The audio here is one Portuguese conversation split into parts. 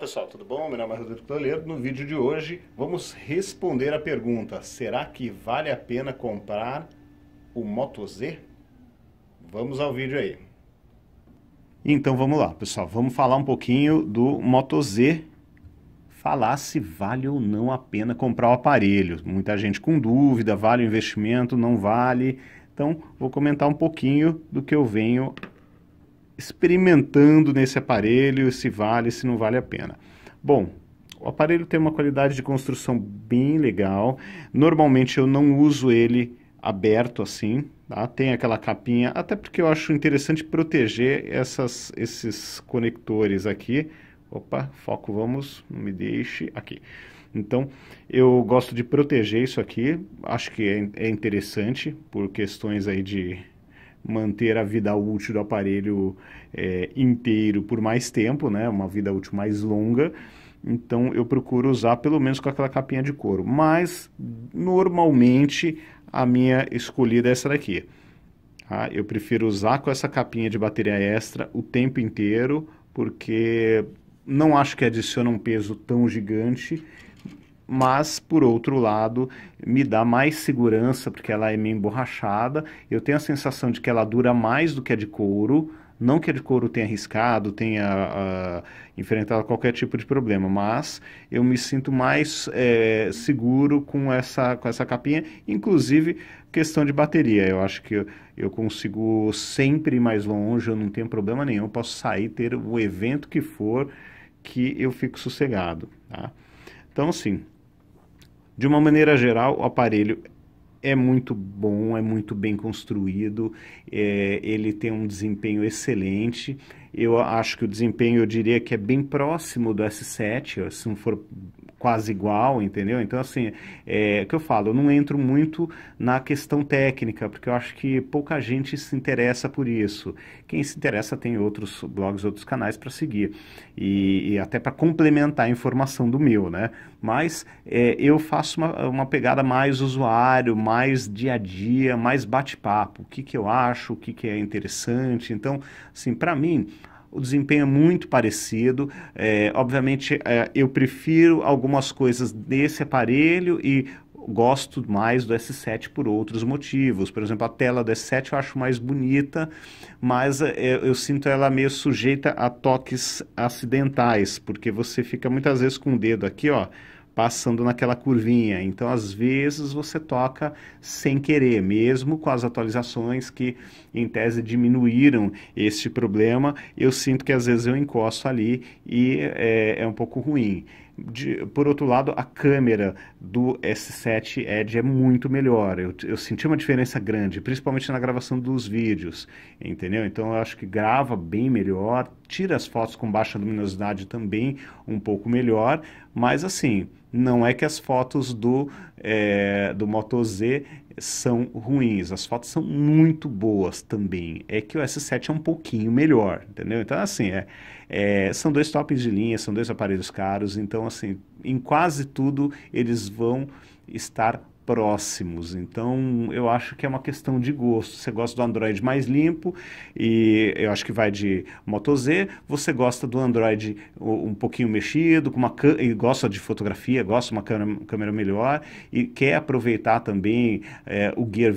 pessoal, tudo bom? Meu nome é Rodrigo Toledo. No vídeo de hoje vamos responder a pergunta: será que vale a pena comprar o Moto Z? Vamos ao vídeo aí. Então vamos lá, pessoal. Vamos falar um pouquinho do Moto Z, falar se vale ou não a pena comprar o aparelho. Muita gente com dúvida, vale o investimento, não vale. Então, vou comentar um pouquinho do que eu venho experimentando nesse aparelho se vale, se não vale a pena. Bom, o aparelho tem uma qualidade de construção bem legal. Normalmente eu não uso ele aberto assim, tá? tem aquela capinha, até porque eu acho interessante proteger essas, esses conectores aqui. Opa, foco, vamos, me deixe aqui. Então, eu gosto de proteger isso aqui, acho que é, é interessante por questões aí de manter a vida útil do aparelho é, inteiro por mais tempo, né? Uma vida útil mais longa. Então eu procuro usar pelo menos com aquela capinha de couro. Mas normalmente a minha escolhida é essa daqui. Tá? eu prefiro usar com essa capinha de bateria extra o tempo inteiro, porque não acho que adiciona um peso tão gigante mas por outro lado me dá mais segurança porque ela é meio emborrachada. Eu tenho a sensação de que ela dura mais do que a de couro. Não que a de couro tenha arriscado, tenha uh, enfrentado qualquer tipo de problema, mas eu me sinto mais é, seguro com essa, com essa capinha, inclusive questão de bateria. Eu acho que eu, eu consigo sempre ir mais longe, eu não tenho problema nenhum, eu posso sair, ter o evento que for, que eu fico sossegado. Tá? Então, assim, de uma maneira geral, o aparelho é muito bom, é muito bem construído, é, ele tem um desempenho excelente. Eu acho que o desempenho, eu diria que é bem próximo do S7, se não for quase igual, entendeu? Então, assim, é o que eu falo, eu não entro muito na questão técnica, porque eu acho que pouca gente se interessa por isso. Quem se interessa tem outros blogs, outros canais para seguir, e, e até para complementar a informação do meu, né? Mas é, eu faço uma, uma pegada mais usuário, mais dia a dia, mais bate-papo. O que, que eu acho, o que, que é interessante. Então, assim, para mim, o desempenho é muito parecido. É, obviamente, é, eu prefiro algumas coisas desse aparelho e gosto mais do S7 por outros motivos. Por exemplo, a tela do S7 eu acho mais bonita, mas é, eu sinto ela meio sujeita a toques acidentais, porque você fica muitas vezes com o dedo aqui, ó, passando naquela curvinha. Então, às vezes, você toca sem querer, mesmo com as atualizações que, em tese, diminuíram este problema. Eu sinto que às vezes eu encosto ali e é, é um pouco ruim. De, por outro lado, a câmera do S7 Edge é muito melhor. Eu, eu senti uma diferença grande, principalmente na gravação dos vídeos, entendeu? Então eu acho que grava bem melhor, tira as fotos com baixa luminosidade também um pouco melhor, mas assim, não é que as fotos do, é, do Moto Z são ruins, as fotos são muito boas também. É que o S7 é um pouquinho melhor, entendeu? Então, assim, é, é, são dois tops de linha, são dois aparelhos caros, então, assim, em quase tudo eles vão estar próximos. Então, eu acho que é uma questão de gosto. Você gosta do Android mais limpo e eu acho que vai de Moto Z. Você gosta do Android um pouquinho mexido, com uma e gosta de fotografia, gosta de uma câmera, câmera melhor e quer aproveitar também é, o Gear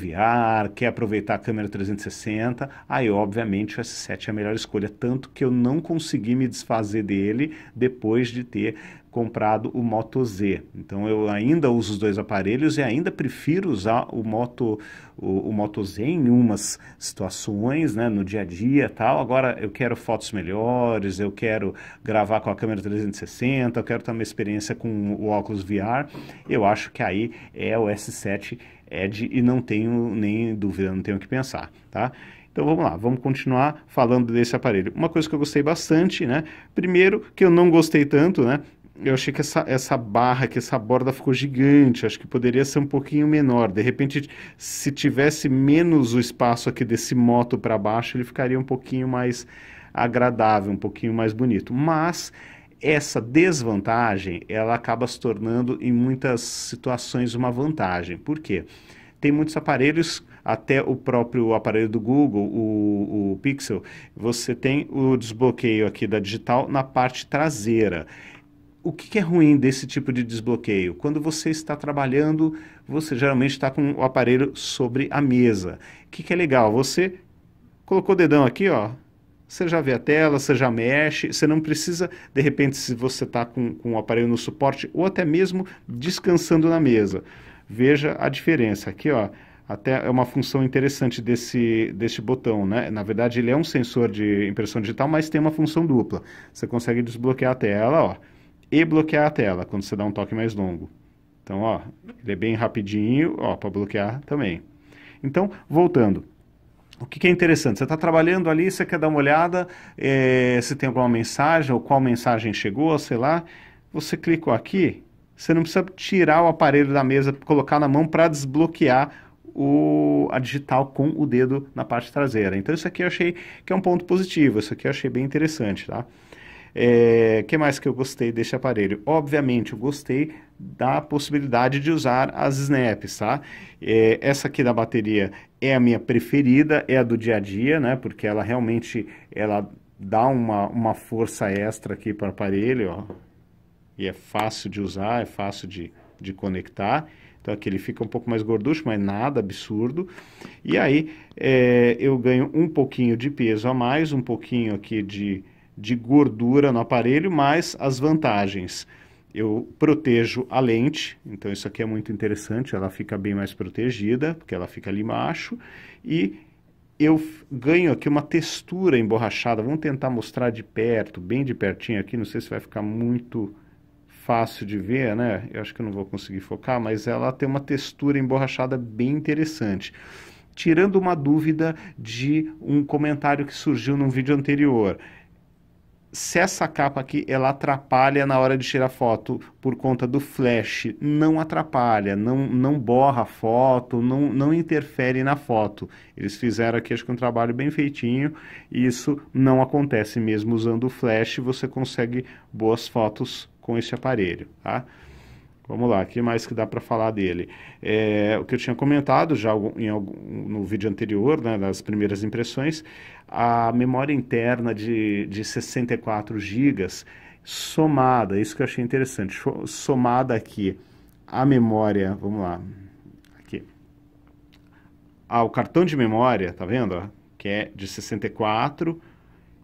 VR, quer aproveitar a câmera 360. Aí, obviamente, o S7 é a melhor escolha, tanto que eu não consegui me desfazer dele depois de ter comprado o Moto Z. Então eu ainda uso os dois aparelhos e ainda prefiro usar o Moto, o, o Moto Z em umas situações, né, no dia a dia tal. Agora eu quero fotos melhores, eu quero gravar com a câmera 360, eu quero ter uma experiência com o óculos VR. Eu acho que aí é o S7 Edge e não tenho nem dúvida, não tenho o que pensar, tá? Então vamos lá, vamos continuar falando desse aparelho. Uma coisa que eu gostei bastante, né? Primeiro, que eu não gostei tanto, né? eu achei que essa, essa barra, que essa borda ficou gigante. Acho que poderia ser um pouquinho menor. De repente, se tivesse menos o espaço aqui desse moto para baixo, ele ficaria um pouquinho mais agradável, um pouquinho mais bonito. Mas essa desvantagem, ela acaba se tornando em muitas situações uma vantagem. Por quê? Tem muitos aparelhos, até o próprio aparelho do Google, o, o Pixel, você tem o desbloqueio aqui da digital na parte traseira o que é ruim desse tipo de desbloqueio? Quando você está trabalhando, você geralmente está com o aparelho sobre a mesa. O que é legal? Você colocou o dedão aqui, ó, você já vê a tela, você já mexe, você não precisa, de repente, se você está com, com o aparelho no suporte ou até mesmo descansando na mesa. Veja a diferença. Aqui, ó, até é uma função interessante desse, desse botão, né? Na verdade, ele é um sensor de impressão digital, mas tem uma função dupla. Você consegue desbloquear a tela, ó e bloquear a tela quando você dá um toque mais longo. Então, ó, ele é bem rapidinho, ó, para bloquear também. Então, voltando. O que, que é interessante? Você está trabalhando ali, você quer dar uma olhada é, se tem alguma mensagem ou qual mensagem chegou, sei lá. Você clicou aqui, você não precisa tirar o aparelho da mesa, colocar na mão para desbloquear o, a digital com o dedo na parte traseira. Então, isso aqui eu achei que é um ponto positivo, isso aqui eu achei bem interessante, tá? É, que mais que eu gostei deste aparelho? Obviamente, eu gostei da possibilidade de usar as snaps, tá? É, essa aqui da bateria é a minha preferida, é a do dia a dia, né? Porque ela realmente ela dá uma, uma força extra aqui para o aparelho, ó. E é fácil de usar, é fácil de, de conectar. Então aqui ele fica um pouco mais gorducho, mas nada absurdo. E aí é, eu ganho um pouquinho de peso a mais, um pouquinho aqui de, de gordura no aparelho, mas as vantagens. Eu protejo a lente, então isso aqui é muito interessante, ela fica bem mais protegida, porque ela fica ali embaixo, e eu ganho aqui uma textura emborrachada. Vamos tentar mostrar de perto, bem de pertinho aqui, não sei se vai ficar muito fácil de ver, né? Eu acho que eu não vou conseguir focar, mas ela tem uma textura emborrachada bem interessante. Tirando uma dúvida de um comentário que surgiu num vídeo anterior se essa capa aqui ela atrapalha na hora de tirar foto por conta do flash, não atrapalha, não, não borra a foto, não, não interfere na foto. Eles fizeram aqui acho que um trabalho bem feitinho e isso não acontece mesmo usando o flash, você consegue boas fotos com esse aparelho, tá? Vamos lá, o que mais que dá para falar dele? É, o que eu tinha comentado já em algum, no vídeo anterior, né, nas primeiras impressões, a memória interna de, de 64 GB somada, isso que eu achei interessante, somada aqui a memória, vamos lá, aqui, ao cartão de memória, tá vendo? Que é de 64 GB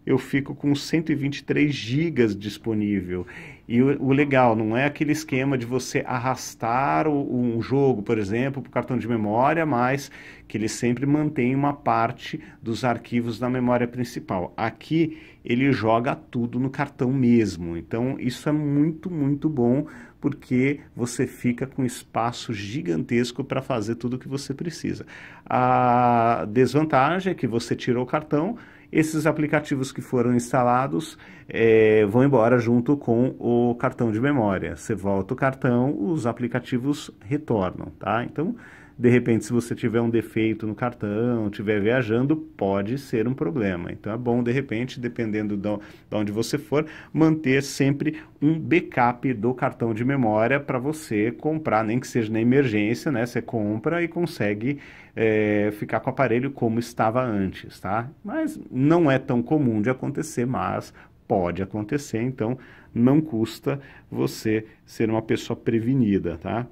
eu fico com 123 gigas disponível. E o, o, legal não é aquele esquema de você arrastar o, um jogo, por exemplo, para o cartão de memória, mas que ele sempre mantém uma parte dos arquivos na memória principal. Aqui ele joga tudo no cartão mesmo. Então isso é muito, muito bom porque você fica com espaço gigantesco para fazer tudo o que você precisa. A desvantagem é que você tirou o cartão esses aplicativos que foram instalados é, vão embora junto com o cartão de memória. Você volta o cartão, os aplicativos retornam, tá? Então, de repente, se você tiver um defeito no cartão, estiver viajando, pode ser um problema. Então, é bom, de repente, dependendo de onde você for, manter sempre um backup do cartão de memória para você comprar, nem que seja na emergência, né? Você compra e consegue é, ficar com o aparelho como estava antes, tá? Mas não é tão comum de acontecer, mas pode acontecer, então não custa você ser uma pessoa prevenida, tá?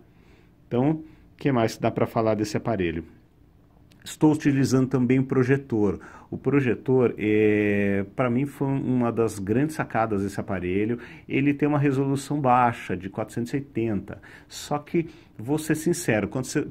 Então, o que mais dá para falar desse aparelho? Estou utilizando também o projetor. O projetor, é, para mim, foi uma das grandes sacadas desse aparelho. Ele tem uma resolução baixa, de 480. Só que, vou ser sincero, quando você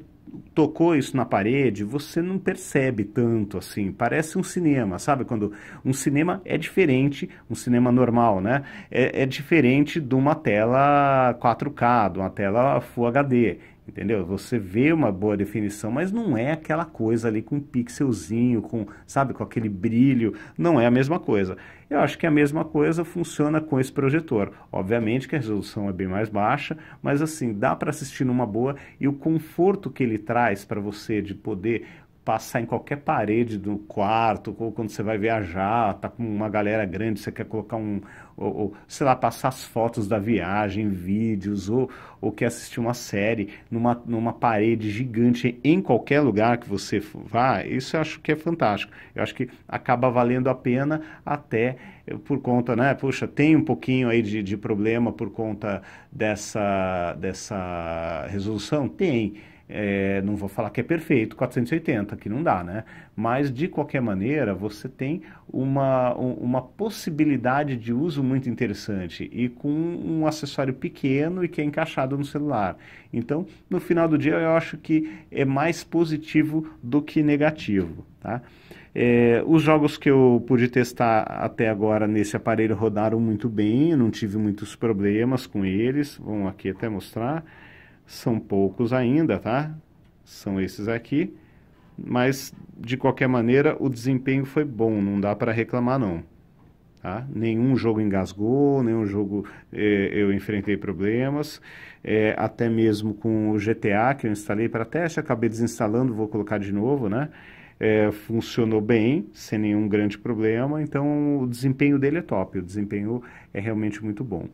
tocou isso na parede, você não percebe tanto assim. Parece um cinema, sabe? Quando um cinema é diferente, um cinema normal, né? É, é diferente de uma tela 4K, de uma tela Full HD. Entendeu? Você vê uma boa definição, mas não é aquela coisa ali com um pixelzinho, com, sabe, com aquele brilho, não é a mesma coisa. Eu acho que a mesma coisa funciona com esse projetor. Obviamente que a resolução é bem mais baixa, mas assim, dá para assistir numa boa e o conforto que ele traz para você de poder passar em qualquer parede do quarto, ou quando você vai viajar, tá com uma galera grande, você quer colocar um, ou, ou sei lá, passar as fotos da viagem, vídeos, ou, ou quer assistir uma série numa, numa parede gigante em qualquer lugar que você vá, isso eu acho que é fantástico. Eu acho que acaba valendo a pena até eh, por conta, né? Puxa, tem um pouquinho aí de, de problema por conta dessa, dessa resolução? Tem é, não vou falar que é perfeito, 480, que não dá, né? Mas, de qualquer maneira, você tem uma, uma possibilidade de uso muito interessante e com um acessório pequeno e que é encaixado no celular. Então, no final do dia, eu acho que é mais positivo do que negativo, tá? É, os jogos que eu pude testar até agora nesse aparelho rodaram muito bem, não tive muitos problemas com eles. Vamos aqui até mostrar. São poucos ainda, tá? São esses aqui. Mas, de qualquer maneira, o desempenho foi bom, não dá para reclamar, não. Tá? Nenhum jogo engasgou, nenhum jogo eh, eu enfrentei problemas, eh, até mesmo com o GTA que eu instalei para teste, acabei desinstalando, vou colocar de novo, né? É, funcionou bem, sem nenhum grande problema, então o desempenho dele é top, o desempenho é realmente muito bom.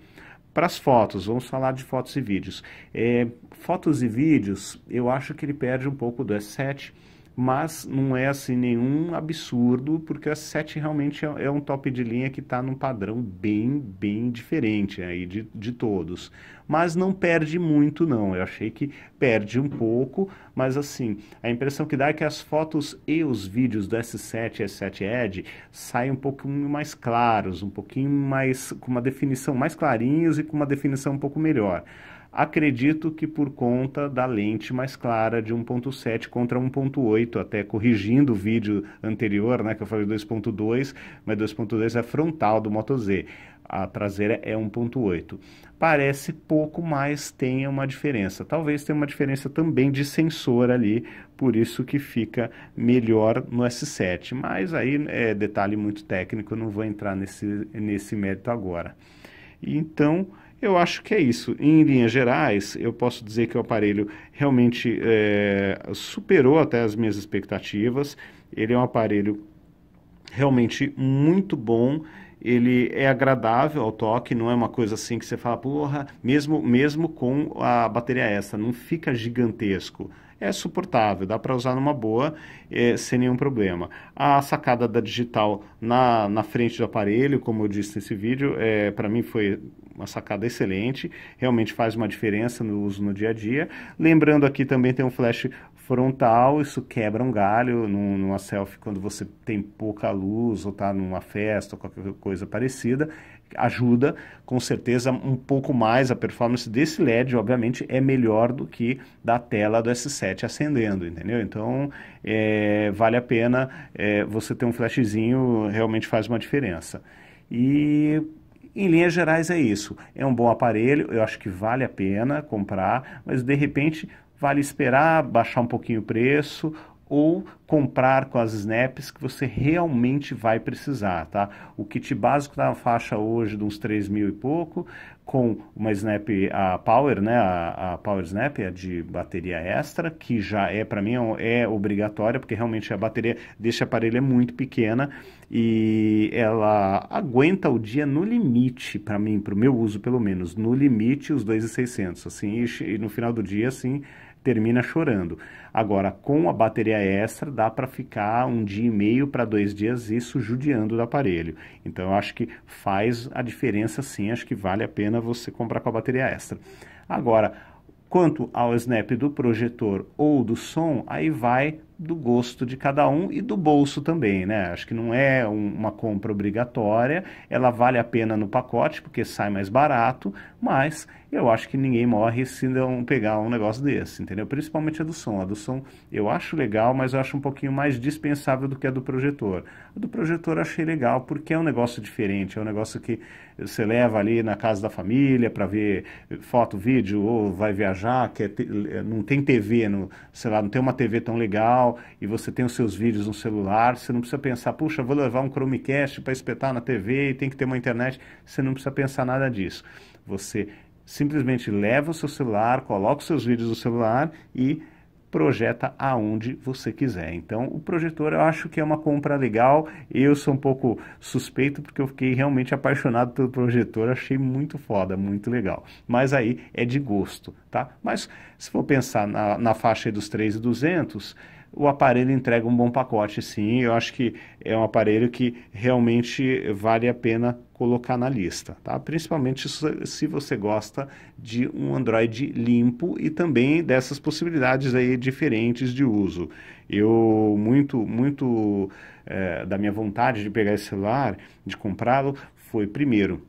Para as fotos, vamos falar de fotos e vídeos. É, fotos e vídeos, eu acho que ele perde um pouco do S7, mas não é assim nenhum absurdo, porque a 7 realmente é, é um top de linha que está num padrão bem, bem diferente aí de, de todos. Mas não perde muito, não. Eu achei que perde um pouco, mas assim, a impressão que dá é que as fotos e os vídeos do S7 e S7 Edge saem um pouquinho mais claros, um pouquinho mais, com uma definição mais clarinhas e com uma definição um pouco melhor. Acredito que por conta da lente mais clara de 1.7 contra 1.8, até corrigindo o vídeo anterior, né, que eu falei 2.2, mas 2.2 é frontal do Moto Z a traseira é 1.8. Parece pouco, mas tenha uma diferença. Talvez tenha uma diferença também de sensor ali, por isso que fica melhor no S7. Mas aí é detalhe muito técnico, eu não vou entrar nesse, nesse mérito agora. Então, eu acho que é isso. Em linhas gerais, eu posso dizer que o aparelho realmente é, superou até as minhas expectativas. Ele é um aparelho realmente muito bom. Ele é agradável ao toque, não é uma coisa assim que você fala, porra, mesmo, mesmo com a bateria extra, não fica gigantesco é suportável, dá para usar numa boa é, sem nenhum problema. A sacada da digital na, na frente do aparelho, como eu disse nesse vídeo, é, para mim foi uma sacada excelente, realmente faz uma diferença no uso no dia a dia. Lembrando aqui também tem um flash frontal, isso quebra um galho numa selfie quando você tem pouca luz ou está numa festa ou qualquer coisa parecida, ajuda com certeza um pouco mais a performance desse LED, obviamente é melhor do que da tela do S7 acendendo, entendeu? Então é, vale a pena é, você ter um flashzinho, realmente faz uma diferença. E em linhas gerais é isso. É um bom aparelho, eu acho que vale a pena comprar, mas de repente vale esperar baixar um pouquinho o preço ou comprar com as snaps que você realmente vai precisar, tá? O kit básico está na faixa hoje de uns 3 mil e pouco, com uma Snap a Power, né, a, a, Power Snap, a é de bateria extra, que já é para mim é, é obrigatória, porque realmente a bateria deste aparelho é muito pequena e ela aguenta o dia no limite para mim, para o meu uso pelo menos, no limite os 2.600, assim, e, e no final do dia assim, termina chorando. Agora, com a bateria extra, dá para ficar um dia e meio para dois dias isso judiando do aparelho. Então, eu acho que faz a diferença sim, acho que vale a pena você comprar com a bateria extra. Agora, quanto ao snap do projetor ou do som, aí vai do gosto de cada um e do bolso também, né? Acho que não é um, uma compra obrigatória, ela vale a pena no pacote porque sai mais barato, mas eu acho que ninguém morre se não pegar um negócio desse, entendeu? Principalmente a do som. A do som eu acho legal, mas eu acho um pouquinho mais dispensável do que a do projetor. A do projetor eu achei legal porque é um negócio diferente, é um negócio que você leva ali na casa da família para ver foto, vídeo, ou vai viajar, que te... Eh, não tem TV, no, sei lá, não tem uma TV tão legal e você tem os seus vídeos no celular, você não precisa pensar, puxa, vou levar um Chromecast para espetar na TV e tem que ter uma internet, você não precisa pensar nada disso. Você simplesmente leva o seu celular, coloca os seus vídeos no celular e projeta aonde você quiser. Então, o projetor eu acho que é uma compra legal. Eu sou um pouco suspeito porque eu fiquei realmente apaixonado pelo projetor, achei muito foda, muito legal. Mas aí é de gosto, tá? Mas se for pensar na, na faixa dos 3,200, o aparelho entrega um bom pacote, sim. Eu acho que é um aparelho que realmente vale a pena colocar na lista, tá? Principalmente se você gosta de um Android limpo e também dessas possibilidades aí diferentes de uso. Eu muito, muito é, da minha vontade de pegar esse celular, de comprá-lo, foi primeiro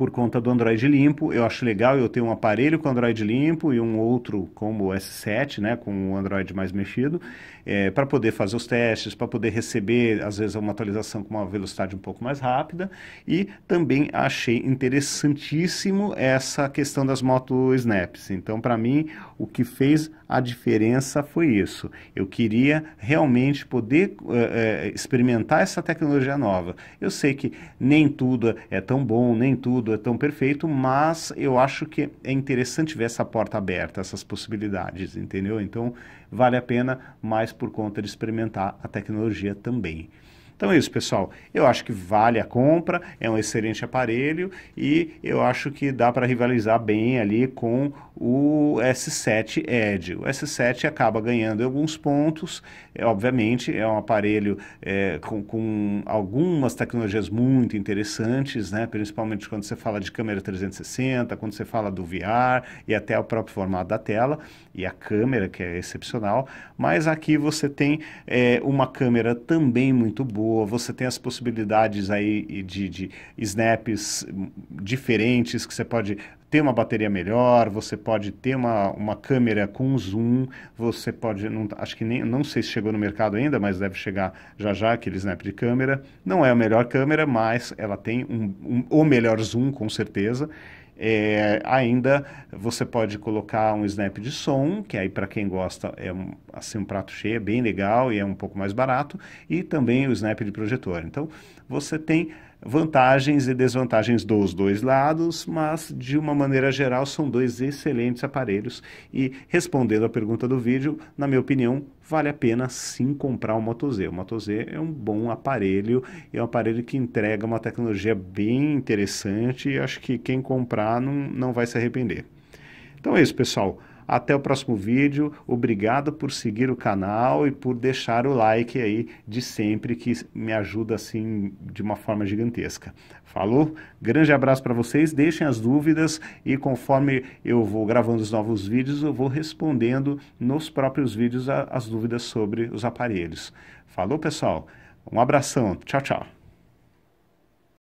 por conta do Android limpo. Eu acho legal eu ter um aparelho com Android limpo e um outro como o S7, né, com o Android mais mexido, é, para poder fazer os testes, para poder receber, às vezes, uma atualização com uma velocidade um pouco mais rápida. E também achei interessantíssimo essa questão das Moto Snaps. Então, para mim, o que fez a diferença foi isso. Eu queria realmente poder é, experimentar essa tecnologia nova. Eu sei que nem tudo é tão bom, nem tudo tudo é tão perfeito, mas eu acho que é interessante ver essa porta aberta, essas possibilidades, entendeu? Então, vale a pena mais por conta de experimentar a tecnologia também. Então é isso, pessoal. Eu acho que vale a compra, é um excelente aparelho e eu acho que dá para rivalizar bem ali com o S7 Edge. O S7 acaba ganhando alguns pontos, é, obviamente, é um aparelho é, com, com, algumas tecnologias muito interessantes, né? principalmente quando você fala de câmera 360, quando você fala do VR e até o próprio formato da tela e a câmera, que é excepcional, mas aqui você tem é, uma câmera também muito boa você tem as possibilidades aí de, de snaps diferentes que você pode ter uma bateria melhor, você pode ter uma, uma câmera com zoom, você pode, não, acho que nem, não sei se chegou no mercado ainda, mas deve chegar já já aquele snap de câmera. Não é a melhor câmera, mas ela tem um, um o melhor zoom com certeza. É, ainda você pode colocar um snap de som, que aí para quem gosta é um, assim um prato cheio, é bem legal e é um pouco mais barato, e também o snap de projetor. Então você tem vantagens e desvantagens dos dois lados, mas de uma maneira geral são dois excelentes aparelhos e respondendo à pergunta do vídeo, na minha opinião, vale a pena sim comprar o Moto Z. O Moto Z é um bom aparelho, é um aparelho que entrega uma tecnologia bem interessante e acho que quem comprar não, não vai se arrepender. Então é isso, pessoal. Até o próximo vídeo. Obrigado por seguir o canal e por deixar o like aí de sempre, que me ajuda assim de uma forma gigantesca. Falou? Grande abraço para vocês. Deixem as dúvidas e conforme eu vou gravando os novos vídeos, eu vou respondendo nos próprios vídeos as dúvidas sobre os aparelhos. Falou, pessoal? Um abração. Tchau, tchau.